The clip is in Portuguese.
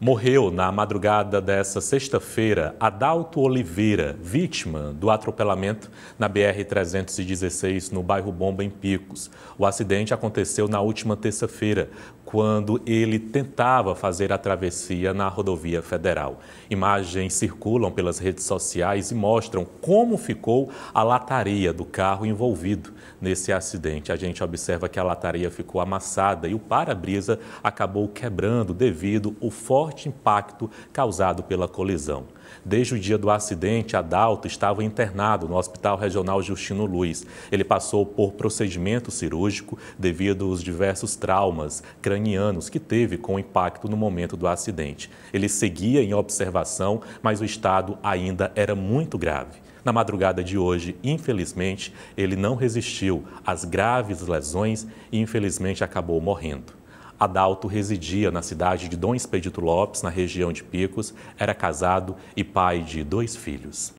Morreu na madrugada dessa sexta-feira Adalto Oliveira, vítima do atropelamento na BR-316 no bairro Bomba, em Picos. O acidente aconteceu na última terça-feira, quando ele tentava fazer a travessia na rodovia federal. Imagens circulam pelas redes sociais e mostram como ficou a lataria do carro envolvido nesse acidente. A gente observa que a lataria ficou amassada e o para-brisa acabou quebrando devido ao forte impacto causado pela colisão. Desde o dia do acidente, Adalto estava internado no Hospital Regional Justino Luiz. Ele passou por procedimento cirúrgico devido aos diversos traumas crânio ucranianos que teve com impacto no momento do acidente. Ele seguia em observação, mas o estado ainda era muito grave. Na madrugada de hoje, infelizmente, ele não resistiu às graves lesões e infelizmente acabou morrendo. Adalto residia na cidade de Dom Expedito Lopes, na região de Picos, era casado e pai de dois filhos.